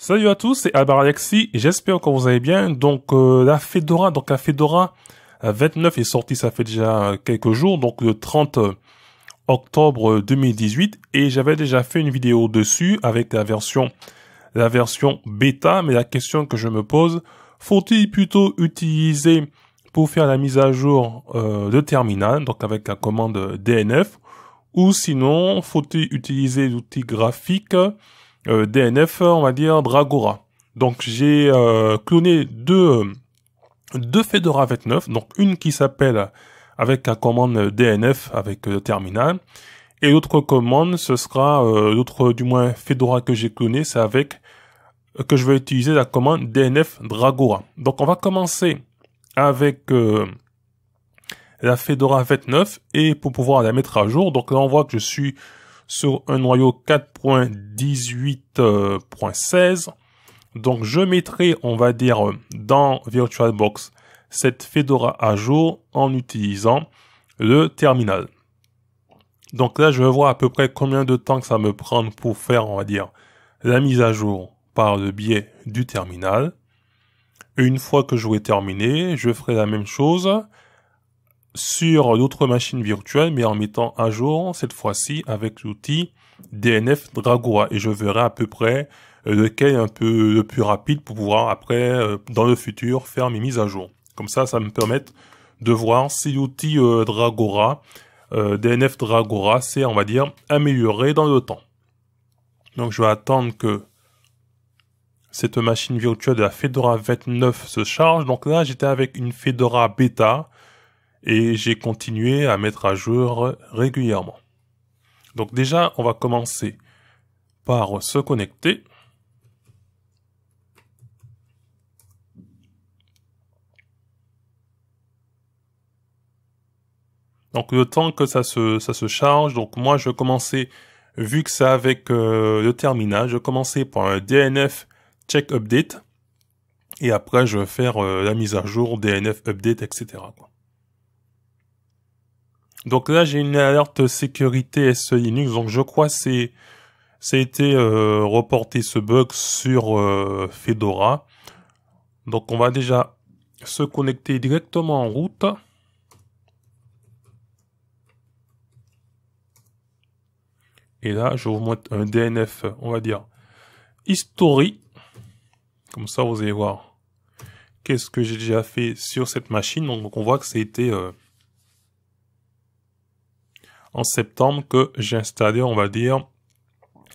Salut à tous, c'est et j'espère que vous allez bien. Donc euh, la Fedora, donc la Fedora 29 euh, est sortie, ça fait déjà euh, quelques jours, donc le 30 octobre 2018 et j'avais déjà fait une vidéo dessus avec la version la version bêta, mais la question que je me pose, faut-il plutôt utiliser pour faire la mise à jour de terminal, donc avec la commande DNF, ou sinon faut-il utiliser l'outil graphique euh, DNF, on va dire Dragora. Donc j'ai euh, cloné deux, deux Fedora 29, donc une qui s'appelle avec la commande DNF avec le euh, terminal, et l'autre commande, ce sera l'autre du moins Fedora que j'ai cloné, c'est avec que je vais utiliser la commande DNF Dragora. Donc on va commencer avec la Fedora 29 et pour pouvoir la mettre à jour. Donc là on voit que je suis sur un noyau 4.18.16. Euh, Donc je mettrai, on va dire, dans VirtualBox cette Fedora à jour en utilisant le terminal. Donc là, je vais voir à peu près combien de temps que ça me prend pour faire, on va dire, la mise à jour par le biais du terminal. Et une fois que j'aurai terminé, je ferai la même chose sur d'autres machines virtuelles, mais en mettant à jour, cette fois-ci, avec l'outil DNF Dragora. Et je verrai à peu près lequel euh, est un peu le plus rapide pour pouvoir après, euh, dans le futur, faire mes mises à jour. Comme ça, ça me permet de voir si l'outil euh, Dragora, DNF Dragora, c'est on va dire, amélioré dans le temps. Donc je vais attendre que cette machine virtuelle de la Fedora 29 se charge. Donc là, j'étais avec une Fedora Beta et j'ai continué à mettre à jour régulièrement. Donc déjà, on va commencer par se connecter. Donc le temps que ça se, ça se charge, donc moi je vais commencer, vu que c'est avec euh, le terminal, je vais commencer par un DNF check update et après je vais faire euh, la mise à jour, DNF update, etc. Quoi. Donc là, j'ai une alerte sécurité SE Linux. Donc je crois c'est ça a été euh, reporté ce bug sur euh, Fedora. Donc on va déjà se connecter directement en route. Et là, je vous montre un DNF, on va dire, history. Comme ça, vous allez voir qu'est-ce que j'ai déjà fait sur cette machine. Donc, on voit que c'était en septembre que j'ai installé, on va dire,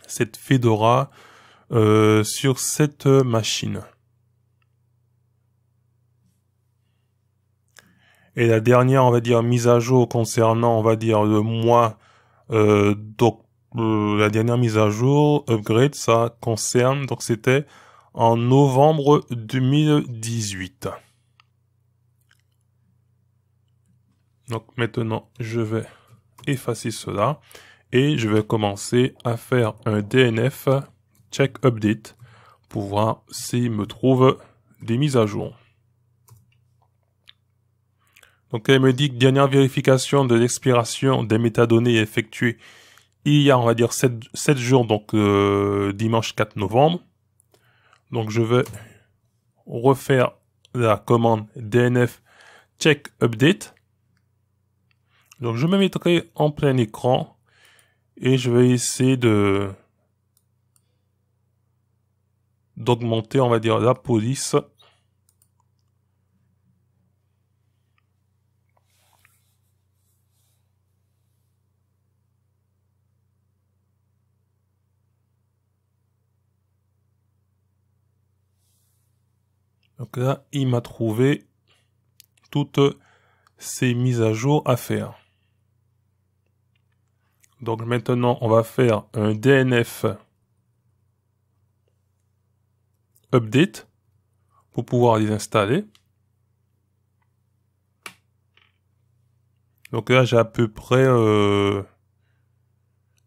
cette Fedora euh, sur cette machine. Et la dernière, on va dire, mise à jour concernant, on va dire, le mois euh, Donc, euh, la dernière mise à jour, upgrade, ça concerne, donc c'était en novembre 2018. Donc maintenant, je vais effacer cela et je vais commencer à faire un DNF check update pour voir s'il me trouve des mises à jour. Donc elle me dit que dernière vérification de l'expiration des métadonnées effectuée il y a on va dire 7, 7 jours, donc euh, dimanche 4 novembre. Donc je vais refaire la commande DNF check update donc je me mettrai en plein écran et je vais essayer de d'augmenter, on va dire, la police. Donc là, il m'a trouvé toutes ces mises à jour à faire. Donc maintenant, on va faire un DNF update pour pouvoir les installer. Donc là, j'ai à peu près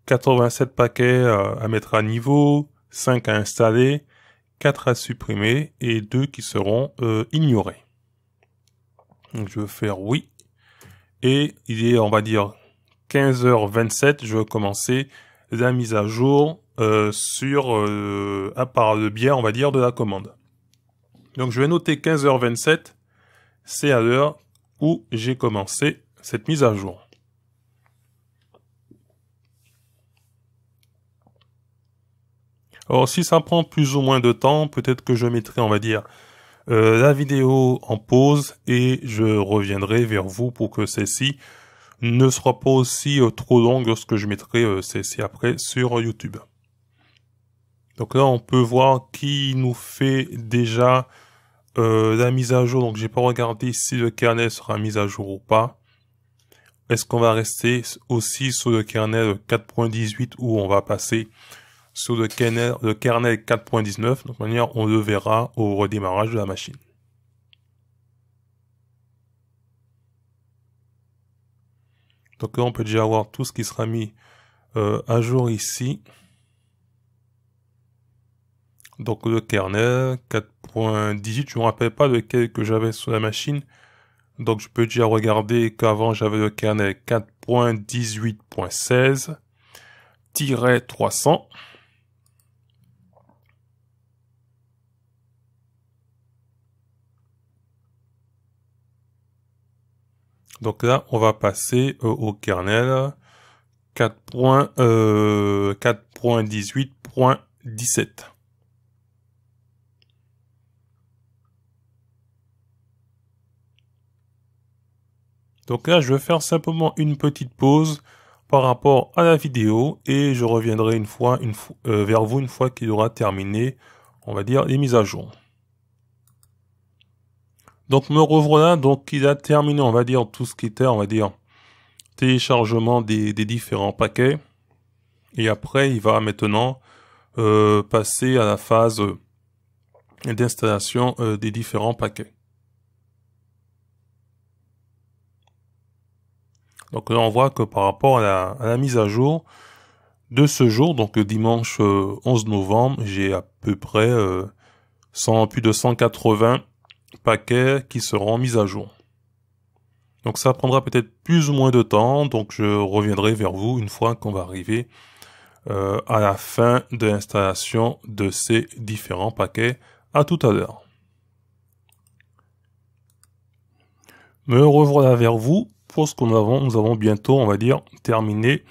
87 euh, paquets à mettre à niveau, 5 à installer, 4 à supprimer et 2 qui seront euh, ignorés. je vais faire oui. Et il est, on va dire, 15h27, je vais commencer la mise à jour euh, sur euh, à part le biais, on va dire, de la commande. Donc je vais noter 15h27, c'est à l'heure où j'ai commencé cette mise à jour. Alors, si ça prend plus ou moins de temps, peut-être que je mettrai, on va dire, euh, la vidéo en pause et je reviendrai vers vous pour que celle-ci ne sera pas aussi euh, trop longue lorsque je mettrai euh, celle-ci après sur YouTube. Donc là, on peut voir qui nous fait déjà euh, la mise à jour. Donc, j'ai pas regardé si le kernel sera mis à jour ou pas. Est-ce qu'on va rester aussi sur le kernel 4.18 ou on va passer sur le kernel, le 4.19 Donc, manière, on le verra au redémarrage de la machine. Donc là, on peut déjà voir tout ce qui sera mis euh, à jour ici. Donc le kernel 4.18, je ne me rappelle pas lequel que j'avais sur la machine. Donc je peux déjà regarder qu'avant j'avais le kernel 4.18.16-300. Donc là, on va passer euh, au kernel 4.18.17. Euh, Donc là, je vais faire simplement une petite pause par rapport à la vidéo et je reviendrai une fois, euh, vers vous une fois qu'il aura terminé, on va dire, les mises à jour. Donc me revoilà, donc il a terminé, on va dire, tout ce qui était, on va dire, téléchargement des, différents paquets. Et après, il va maintenant euh, passer à la phase euh, d'installation euh, des différents paquets. Donc là, on voit que par rapport à la, mise à jour de ce jour, donc dimanche 11 novembre, j'ai à peu près 100, plus de 180 paquets qui seront mis à jour. Donc ça prendra peut-être plus ou moins de temps, donc je reviendrai vers vous une fois qu'on va arriver euh, à la fin de l'installation de ces différents paquets. À tout à l'heure. Me revoilà vers vous pour ce qu'on avons. Nous avons bientôt, on va dire, terminé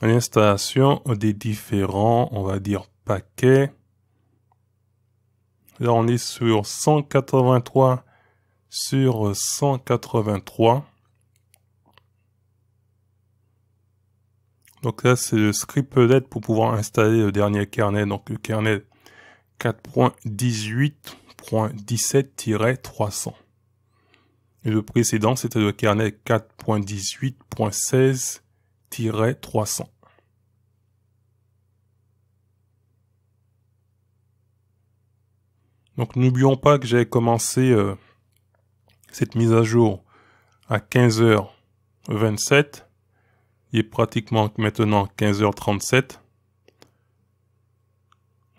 l'installation des différents, on va dire, paquets Là, on est sur 183 sur 183. Donc là, c'est le script led pour pouvoir installer le dernier kernel, donc le kernel 4.18.17-300. Et le précédent, c'était le kernel 4.18.16-300. Donc n'oublions pas que j'avais commencé euh, cette mise à jour à 15h27. Il est pratiquement maintenant 15h37.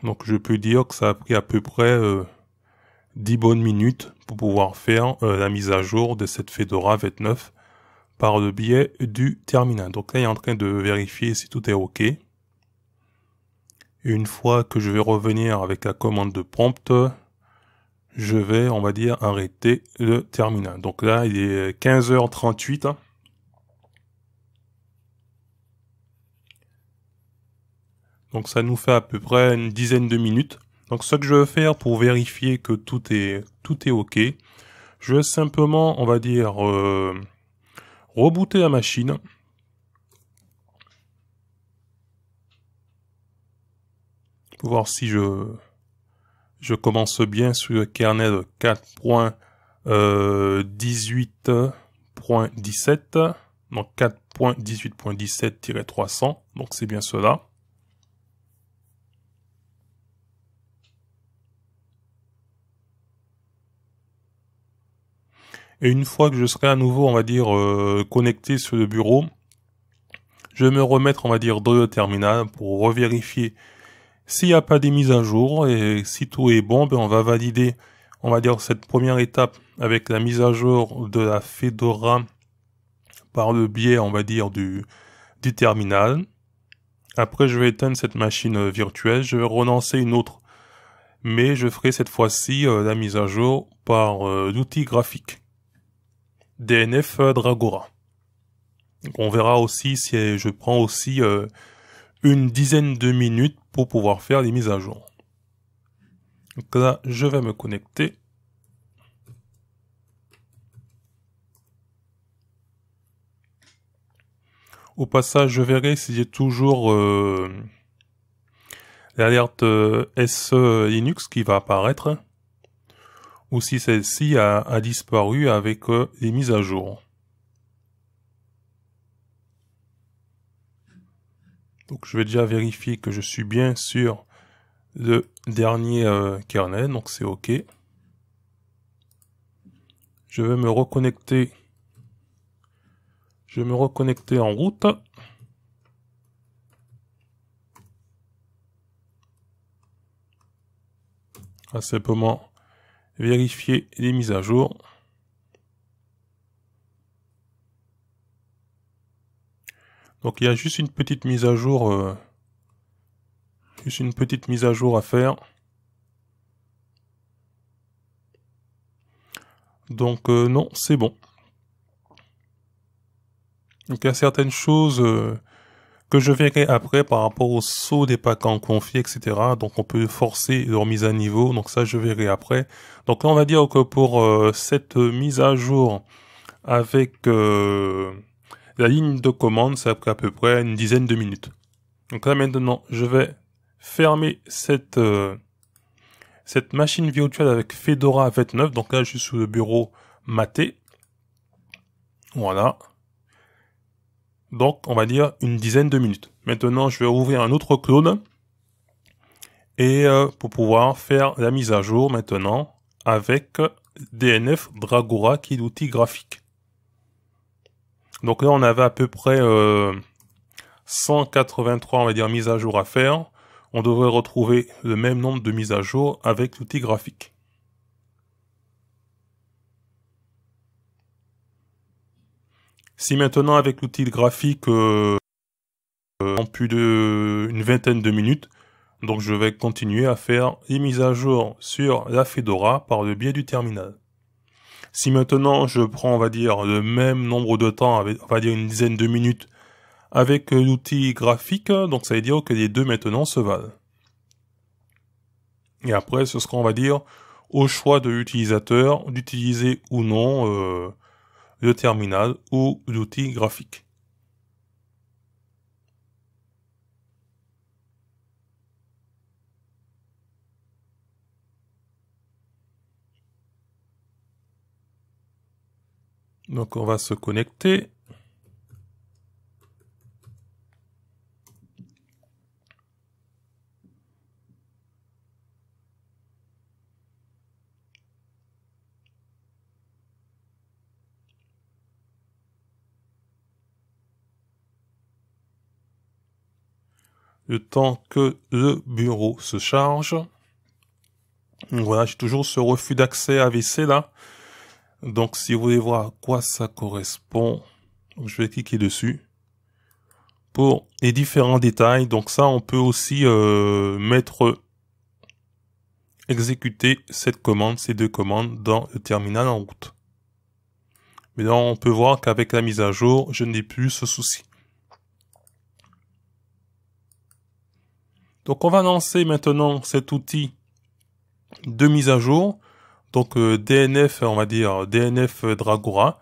Donc je peux dire que ça a pris à peu près 10 euh, bonnes minutes pour pouvoir faire euh, la mise à jour de cette Fedora 29 par le biais du terminal. Donc là, il est en train de vérifier si tout est OK. une fois que je vais revenir avec la commande de prompt, je vais, on va dire, arrêter le terminal. Donc là, il est 15h38. Hein. Donc ça nous fait à peu près une dizaine de minutes. Donc ce que je vais faire pour vérifier que tout est, tout est OK, je vais simplement, on va dire, euh, rebooter la machine. Pour voir si je je commence bien sur kernel 4.18.17, euh, donc 4.18.17-300, donc c'est bien cela. Et une fois que je serai à nouveau, on va dire, euh, connecté sur le bureau, je vais me remettre, on va dire, dans le terminal pour revérifier s'il n'y a pas des mises à jour et si tout est bon, ben on va valider, on va dire cette première étape avec la mise à jour de la Fedora par le biais, on va dire, du, terminal. Après, je vais éteindre cette machine virtuelle, je vais relancer une autre. Mais je ferai cette fois-ci euh, la mise à jour par euh, l'outil graphique DNF Dragora. On verra aussi si je prends aussi euh, une dizaine de minutes pour pouvoir faire les mises à jour. Donc là, je vais me connecter. Au passage, je verrai si j'ai toujours euh, l'alerte euh, SE euh, Linux qui va apparaître ou si celle-ci a, disparu avec les mises à jour. Donc je vais déjà vérifier que je suis bien sur le dernier euh, kernel, donc c'est OK. Je vais me reconnecter. Je vais me reconnecter en route. À simplement vérifier les mises à jour. Donc il y a juste une petite mise à jour. Euh, juste une petite mise à jour à faire. Donc euh, non, c'est bon. Donc il y a certaines choses euh, que je verrai après par rapport au saut des packs en conflit, etc. Donc on peut forcer leur mise à niveau. Donc ça je verrai après. Donc là on va dire que pour euh, cette mise à jour avec la ligne de commande, ça à peu près une dizaine de minutes. Donc là maintenant, je vais fermer cette, euh, cette machine virtuelle avec Fedora 29. Donc là, je suis sous le bureau maté. Voilà. Donc, on va dire une dizaine de minutes. Maintenant, je vais ouvrir un autre clone. Et euh, pour pouvoir faire la mise à jour maintenant avec DNF Dragora qui est l'outil graphique. Donc là, on avait à peu près 183, euh, on va dire, mises à jour à faire. On devrait retrouver le même nombre de mises à jour avec l'outil graphique. Si maintenant avec l'outil graphique, euh, euh, en plus d'une vingtaine de minutes, donc je vais continuer à faire les mises à jour sur la Fedora par le biais du terminal. Si maintenant je prends, on va dire, le même nombre de temps, on va dire une dizaine de minutes, avec euh, l'outil graphique, donc ça veut dire que les deux maintenant se valent. Et après, ce sera, on va dire, au choix de l'utilisateur d'utiliser ou non euh, le terminal ou l'outil graphique. Donc on va se connecter. le temps que le bureau se charge. Voilà, j'ai toujours ce refus d'accès AVC là. Donc si vous voulez voir à quoi ça correspond, je vais cliquer dessus. Pour les différents détails, donc ça on peut aussi euh, mettre exécuter cette commande, ces deux commandes dans le terminal en route. Mais là on peut voir qu'avec la mise à jour, je n'ai plus ce souci. Donc on va lancer maintenant cet outil de mise à jour donc euh, DNF, on va dire DNF Dragora.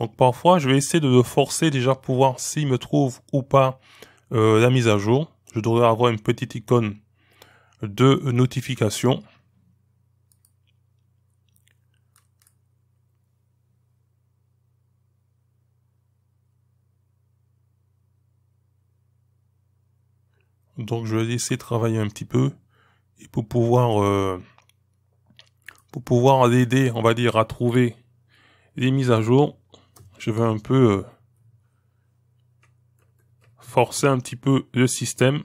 Donc parfois, je vais essayer de le forcer déjà pour voir s'il me trouve ou pas euh, la mise à jour. Je devrais avoir une petite icône de notification. Donc je vais laisser travailler un petit peu. Et pour pouvoir euh, pour pouvoir l'aider on va dire, à trouver les mises à jour, je vais un peu euh, forcer un petit peu le système.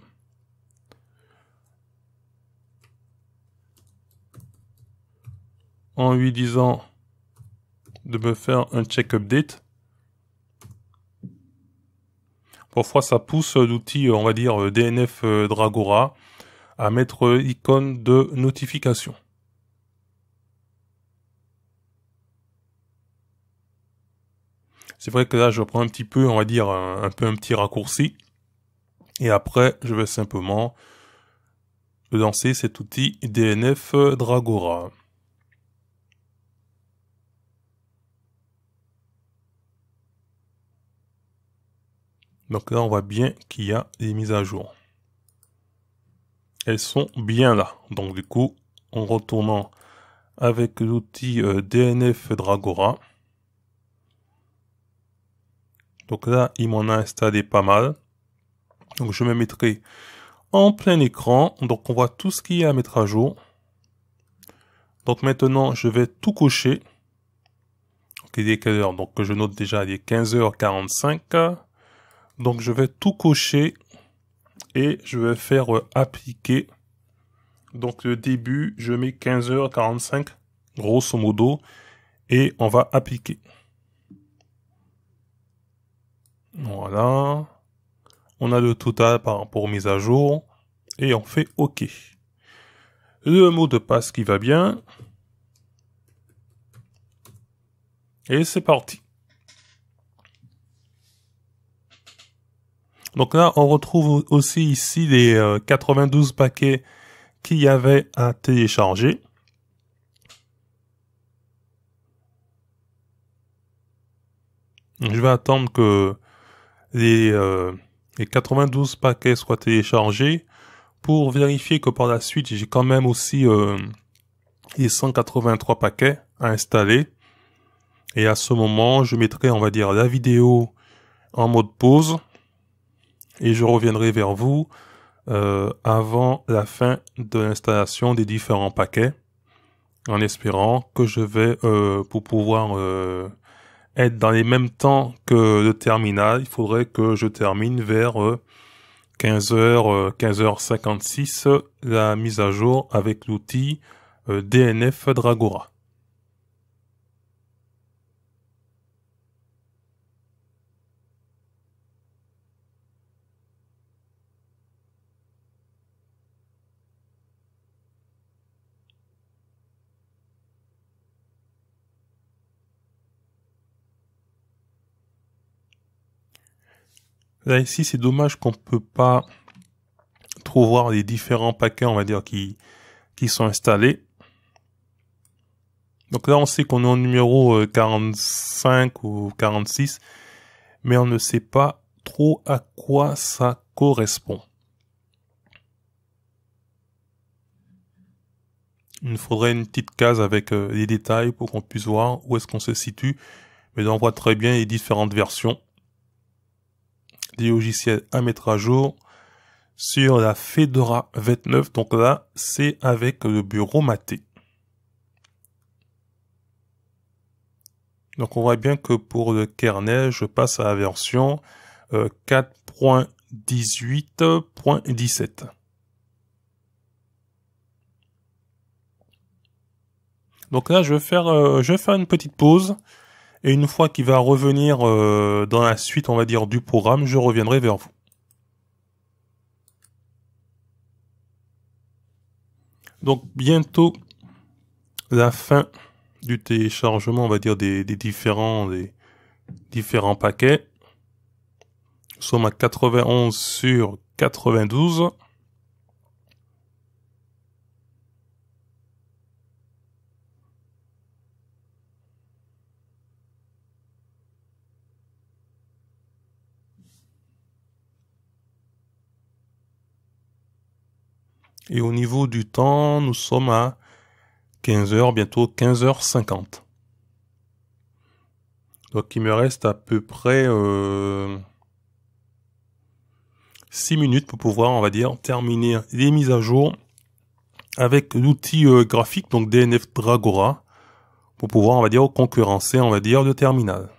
En lui disant de me faire un check update. Parfois ça pousse l'outil, on va dire, euh, DNF euh, Dragora à mettre icône de notification. C'est vrai que là, je prends un petit peu, on va dire, un, peu un petit raccourci. Et après, je vais simplement lancer cet outil DNF Dragora. Donc là, on voit bien qu'il y a des mises à jour. Elles sont bien là. Donc du coup, en retournant avec l'outil euh, DNF Dragora, donc là, il m'en a installé pas mal. Donc je me mettrai en plein écran. Donc on voit tout ce qui est à mettre à jour. Donc maintenant, je vais tout cocher. Donc il est quelle heure Donc je note déjà, il est 15h45. Donc je vais tout cocher et je vais faire euh, appliquer. Donc le début, je mets 15h45, grosso modo, et on va appliquer. Voilà. On a le total pour mise à jour. Et on fait OK. Le mot de passe qui va bien. Et c'est parti. Donc là, on retrouve aussi ici les 92 euh, paquets qu'il y avait à télécharger. Je vais attendre que les, 92 euh, paquets soient téléchargés pour vérifier que par la suite j'ai quand même aussi euh, les 183 paquets à installer. Et à ce moment, je mettrai, on va dire, la vidéo en mode pause et je reviendrai vers vous euh, avant la fin de l'installation des différents paquets en espérant que je vais, euh, pour pouvoir être dans les mêmes temps que le terminal, il faudrait que je termine vers 15h, euh, 15h56 euh, la mise à jour avec l'outil euh, DNF Dragora. Là ici, c'est dommage qu'on peut pas trop voir les différents paquets, on va dire, qui, qui sont installés. Donc là, on sait qu'on est au numéro 45 euh, ou 46, mais on ne sait pas trop à quoi ça correspond. Il nous faudrait une petite case avec euh, les détails pour qu'on puisse voir où est-ce qu'on se situe, mais là, on voit très bien les différentes versions logiciels à mettre à jour sur la Fedora 29. Donc là, c'est avec le bureau maté. Donc on voit bien que pour le kernel, je passe à la version 4.18.17. Euh, Donc là, je vais faire, euh, je vais faire une petite pause. Et une fois qu'il va revenir euh, dans la suite, on va dire, du programme, je reviendrai vers vous. Donc bientôt la fin du téléchargement, on va dire, des, différents, des différents paquets. Nous sommes à 91 sur 92. Et au niveau du temps, nous sommes à 15h, bientôt 15h50. Donc il me reste à peu près 6 euh, minutes pour pouvoir, on va dire, terminer les mises à jour avec l'outil euh, graphique, donc DNF Dragora, pour pouvoir, on va dire, concurrencer, on va dire, le terminal.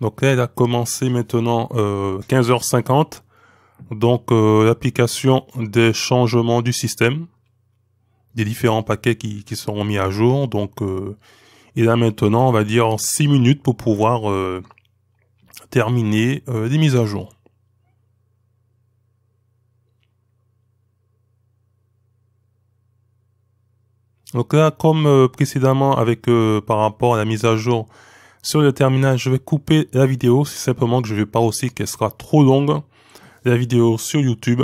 Donc là, elle a commencé maintenant 15h50. Euh, Donc euh, l'application des changements du système, des différents paquets qui, seront mis à jour. Donc il euh, a maintenant, on va dire, 6 minutes pour pouvoir terminer les mises à jour. Donc là, comme précédemment avec par rapport à la mise à jour sur le terminal, je vais couper la vidéo. C'est simplement que je vais pas aussi qu'elle sera trop longue. La vidéo sur YouTube.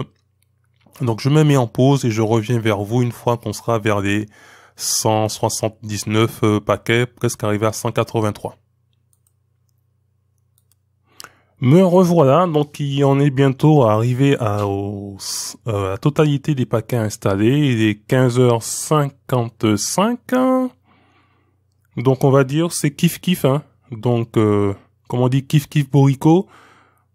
Donc je me mets en pause et je reviens vers vous une fois qu'on sera vers les 179 euh, paquets, presque arrivé à 183. Me revoilà, donc il en est bientôt arrivé à, euh, la totalité des paquets installés, il est 15h55, donc on va dire c'est kiff kiff, hein. Donc, euh, comme on dit, kiff kiff borico.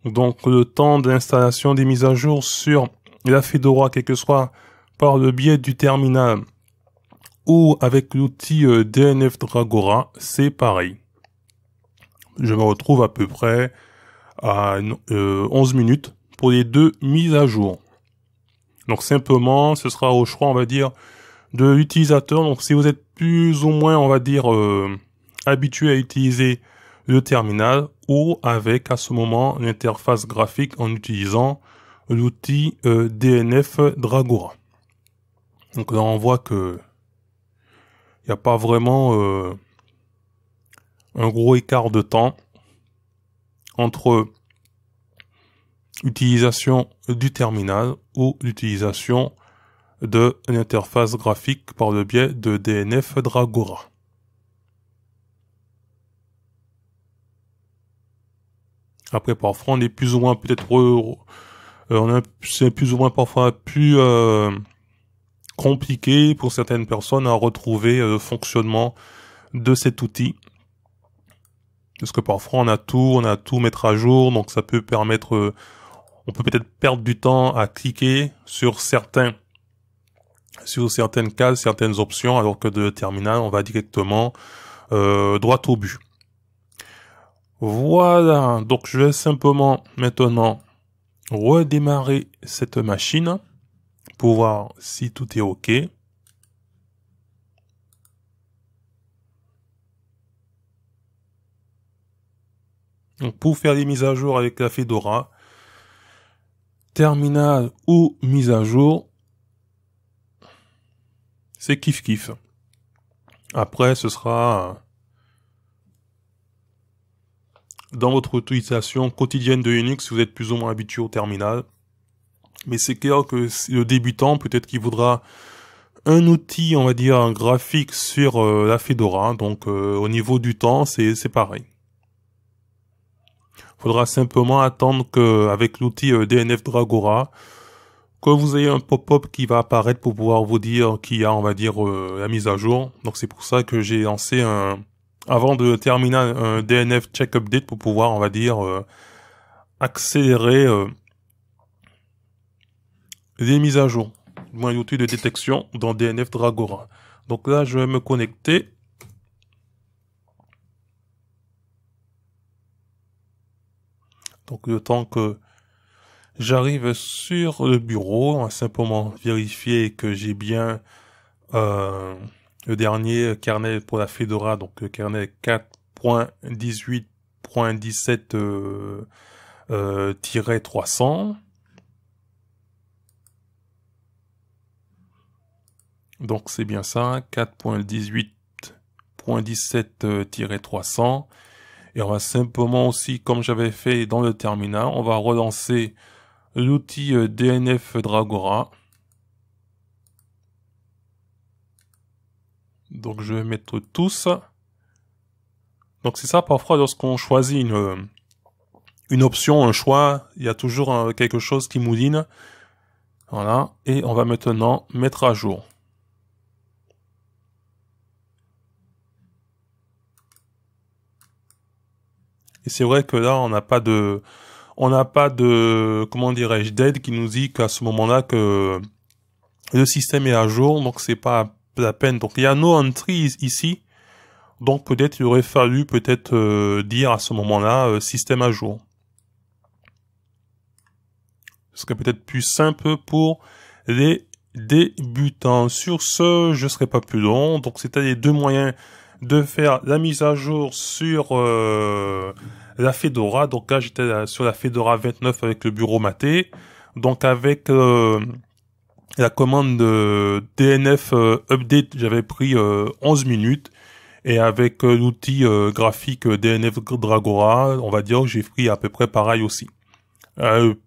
Donc, le temps d'installation des mises à jour sur la Fedora, quel que soit par le biais du terminal ou avec l'outil euh, DNF Dragora, c'est pareil. Je me retrouve à peu près à 11 euh, minutes pour les deux mises à jour. Donc simplement, ce sera au choix, on va dire, de l'utilisateur. Donc si vous êtes plus ou moins, on va dire, habitué à utiliser le terminal ou avec à ce moment l'interface graphique en utilisant l'outil euh, DNF Dragora. Donc là on voit que il n'y a pas vraiment euh, un gros écart de temps entre l'utilisation du terminal ou l'utilisation de l'interface graphique par le biais de DNF Dragora. Après, parfois, on est plus ou moins peut-être, euh, on c'est plus ou moins parfois plus euh, compliqué pour certaines personnes à retrouver euh, le fonctionnement de cet outil. Parce que parfois, on a tout, on a tout mettre à jour, donc ça peut permettre, euh, on peut peut-être perdre du temps à cliquer sur certains sur certaines cases, certaines options, alors que de terminal, on va directement euh, droit au but. Voilà, donc je vais simplement maintenant redémarrer cette machine pour voir si tout est OK. Donc pour faire les mises à jour avec la Fedora, terminal ou mise à jour, c'est kiff kiff. Après, ce sera dans votre utilisation quotidienne de Unix, vous êtes plus ou moins habitué au terminal. Mais c'est clair que le débutant, peut-être qu'il voudra un outil, on va dire, un graphique sur euh, la Fedora. Donc euh, au niveau du temps, c'est pareil. Faudra simplement attendre que, Avec l'outil euh, DNF Dragora, que vous ayez un pop-up qui va apparaître pour pouvoir vous dire qu'il y a, on va dire, la mise à jour. Donc c'est pour ça que j'ai lancé un, avant de terminer un DNF check update pour pouvoir, on va dire, euh, accélérer euh, les mises à jour, moins outil de détection dans DNF Dragora. Donc là, je vais me connecter. Donc le temps que j'arrive sur le bureau, on va simplement vérifier que j'ai bien euh, le dernier carnet pour la Fedora, donc le euh, carnet 4.18.17 300. Euh, euh, donc c'est bien ça, 4.18.17-300. Et on va simplement aussi, comme j'avais fait dans le terminal, on va relancer l'outil DNF Dragora. Donc je vais mettre tous. Donc c'est ça, parfois lorsqu'on choisit une, option, un choix, il y a toujours euh, quelque chose qui mouline. Voilà, et on va maintenant mettre à jour. Et c'est vrai que là, on n'a pas de, on n'a pas de, comment dirais-je, d'aide qui nous dit qu'à ce moment-là que le système est à jour, donc c'est pas la peine. Donc il y a no entries ici. Donc peut-être il aurait fallu peut-être euh, dire à ce moment-là euh, système à jour. Ce serait peut-être plus simple pour les débutants. Sur ce, je ne serai pas plus long. Donc c'était les deux moyens de faire la mise à jour sur euh, la Fedora. Donc là j'étais sur la Fedora 29 avec le bureau maté. Donc avec la commande DNF euh, update, j'avais pris 11 euh, minutes. Et avec euh, l'outil graphique DNF Dragora, on va dire que j'ai pris à peu près pareil aussi.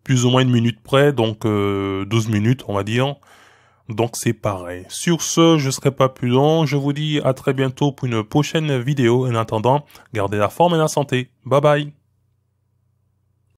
plus ou moins une minute près, donc 12 minutes on va dire. Donc c'est pareil. Sur ce, je ne serai pas plus long. Je vous dis à très bientôt pour une prochaine vidéo. En attendant, gardez la forme et la santé. Bye bye.